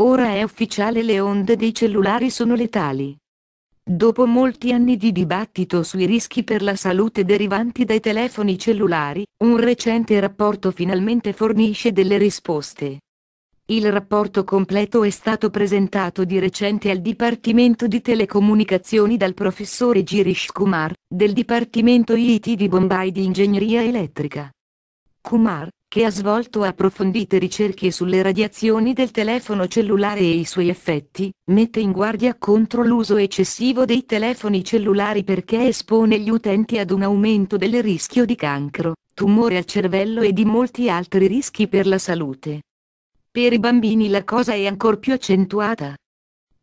Ora è ufficiale le onde dei cellulari sono letali. Dopo molti anni di dibattito sui rischi per la salute derivanti dai telefoni cellulari, un recente rapporto finalmente fornisce delle risposte. Il rapporto completo è stato presentato di recente al Dipartimento di Telecomunicazioni dal professore Girish Kumar, del Dipartimento IT di Bombay di Ingegneria Elettrica. Kumar, che ha svolto approfondite ricerche sulle radiazioni del telefono cellulare e i suoi effetti, mette in guardia contro l'uso eccessivo dei telefoni cellulari perché espone gli utenti ad un aumento del rischio di cancro, tumore al cervello e di molti altri rischi per la salute. Per i bambini la cosa è ancora più accentuata.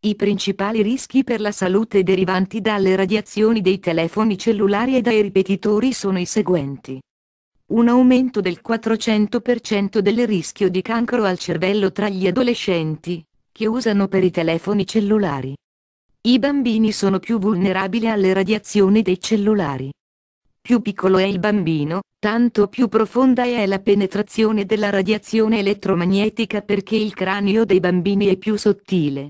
I principali rischi per la salute derivanti dalle radiazioni dei telefoni cellulari e dai ripetitori sono i seguenti un aumento del 400% del rischio di cancro al cervello tra gli adolescenti, che usano per i telefoni cellulari. I bambini sono più vulnerabili alle radiazioni dei cellulari. Più piccolo è il bambino, tanto più profonda è la penetrazione della radiazione elettromagnetica perché il cranio dei bambini è più sottile.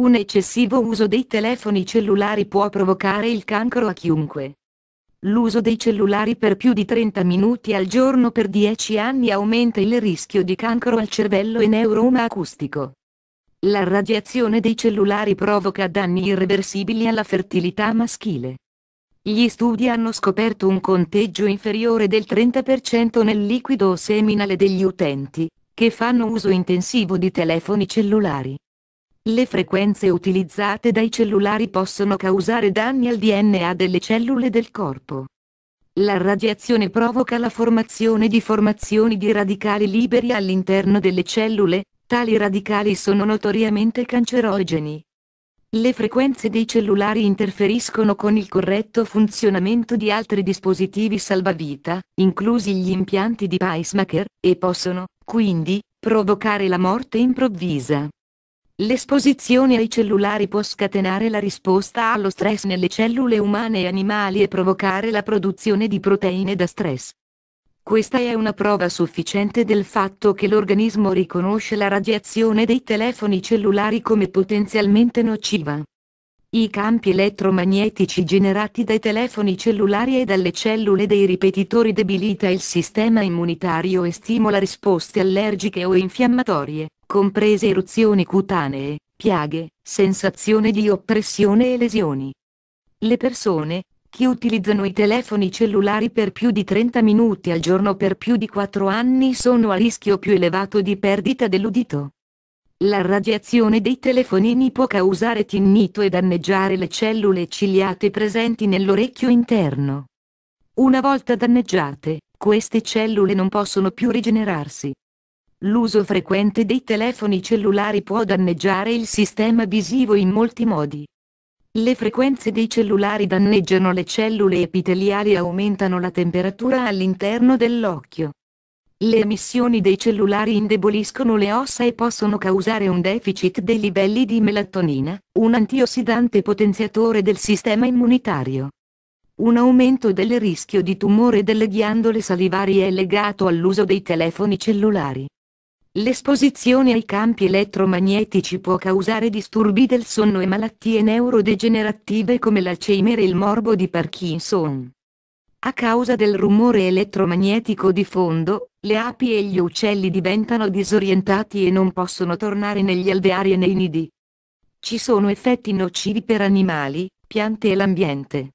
Un eccessivo uso dei telefoni cellulari può provocare il cancro a chiunque. L'uso dei cellulari per più di 30 minuti al giorno per 10 anni aumenta il rischio di cancro al cervello e neuroma acustico. La radiazione dei cellulari provoca danni irreversibili alla fertilità maschile. Gli studi hanno scoperto un conteggio inferiore del 30% nel liquido seminale degli utenti, che fanno uso intensivo di telefoni cellulari. Le frequenze utilizzate dai cellulari possono causare danni al DNA delle cellule del corpo. La radiazione provoca la formazione di formazioni di radicali liberi all'interno delle cellule, tali radicali sono notoriamente cancerogeni. Le frequenze dei cellulari interferiscono con il corretto funzionamento di altri dispositivi salvavita, inclusi gli impianti di pacemaker, e possono, quindi, provocare la morte improvvisa. L'esposizione ai cellulari può scatenare la risposta allo stress nelle cellule umane e animali e provocare la produzione di proteine da stress. Questa è una prova sufficiente del fatto che l'organismo riconosce la radiazione dei telefoni cellulari come potenzialmente nociva. I campi elettromagnetici generati dai telefoni cellulari e dalle cellule dei ripetitori debilita il sistema immunitario e stimola risposte allergiche o infiammatorie comprese eruzioni cutanee, piaghe, sensazione di oppressione e lesioni. Le persone, che utilizzano i telefoni cellulari per più di 30 minuti al giorno per più di 4 anni sono a rischio più elevato di perdita dell'udito. La radiazione dei telefonini può causare tinnito e danneggiare le cellule ciliate presenti nell'orecchio interno. Una volta danneggiate, queste cellule non possono più rigenerarsi. L'uso frequente dei telefoni cellulari può danneggiare il sistema visivo in molti modi. Le frequenze dei cellulari danneggiano le cellule epiteliali e aumentano la temperatura all'interno dell'occhio. Le emissioni dei cellulari indeboliscono le ossa e possono causare un deficit dei livelli di melatonina, un antiossidante potenziatore del sistema immunitario. Un aumento del rischio di tumore delle ghiandole salivari è legato all'uso dei telefoni cellulari. L'esposizione ai campi elettromagnetici può causare disturbi del sonno e malattie neurodegenerative come l'Alzheimer e il morbo di Parkinson. A causa del rumore elettromagnetico di fondo, le api e gli uccelli diventano disorientati e non possono tornare negli alveari e nei nidi. Ci sono effetti nocivi per animali, piante e l'ambiente.